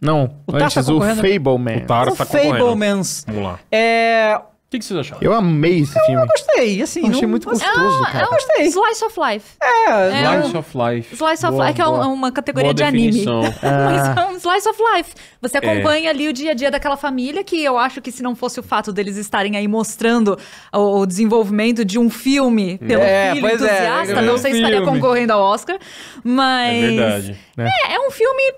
Não, o antes tá o Fableman. O Tar o tá Fablemans. Vamos lá. É... O que, que vocês acharam? Eu amei esse filme. Eu gostei, assim. Eu achei muito gostoso, é, cara. Eu gostei. Slice of Life. É. é slice of Life. Slice of Life, que é uma, categoria boa de definição. anime. Mas é um Slice of Life. Você é. acompanha é. ali o dia a dia daquela família, que eu acho que se não fosse o fato deles estarem aí mostrando o, o desenvolvimento de um filme pelo é, filho é, entusiasta, é, não sei se estaria concorrendo ao Oscar, mas... É verdade. Né? É, é um filme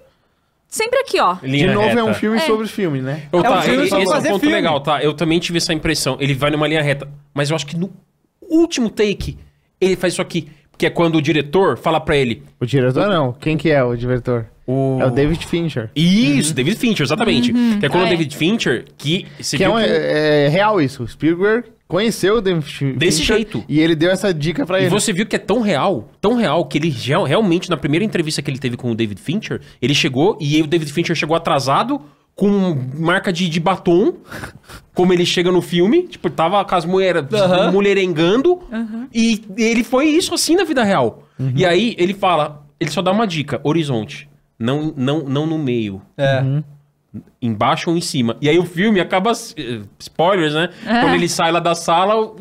sempre aqui, ó. Linha de novo reta. é um filme é. sobre filme, né? Eu, tá, é um tá, filme esse é um ponto filme. legal, tá? Eu também tive essa impressão. Ele vai numa linha reta, mas eu acho que no último take ele faz isso aqui, que é quando o diretor fala para ele. O diretor o... não, quem que é o diretor? O... É o David Fincher. Isso, uhum. David Fincher, exatamente. Uhum. Que é quando ah, o é. David Fincher que que é, um, que... É, é real isso. Spielberg conheceu o David Fincher. Desse jeito. E ele deu essa dica para ele. E você viu que é tão real, tão real, que ele realmente, na primeira entrevista que ele teve com o David Fincher, ele chegou e o David Fincher chegou atrasado, com marca de, de batom, como ele chega no filme. Tipo, tava com as mulheres uhum. mulherengando. Uhum. E ele foi isso assim na vida real. Uhum. E aí ele fala, ele só dá uma dica, horizonte. Não, não, não no meio. É. Uhum embaixo ou em cima. E aí o filme acaba. Spoilers, né? É. Quando ele sai lá da sala.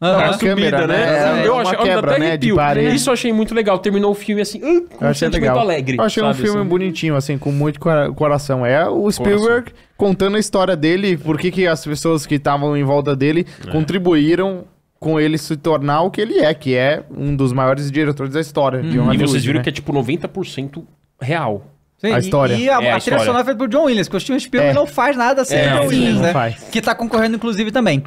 Ah, a, subida, né? né? É, eu achei, quebra, né? De parede. Isso eu achei muito legal. Terminou o filme assim, uh, com um alegre. Eu achei sabe, um filme assim? bonitinho, assim, com muito coração. É o Spielberg coração. contando a história dele, por que, que as pessoas que estavam em volta dele é. contribuíram com ele se tornar o que ele é, que é um dos maiores diretores da história. Hum. e vocês viram né? que é tipo 90% real. Sim, a história. E, e a, é, a, a trilha sonora é foi por John Williams, que o Steven Spielberg é. não faz nada sem é, o John Williams, né? Faz. Que tá concorrendo, inclusive, também.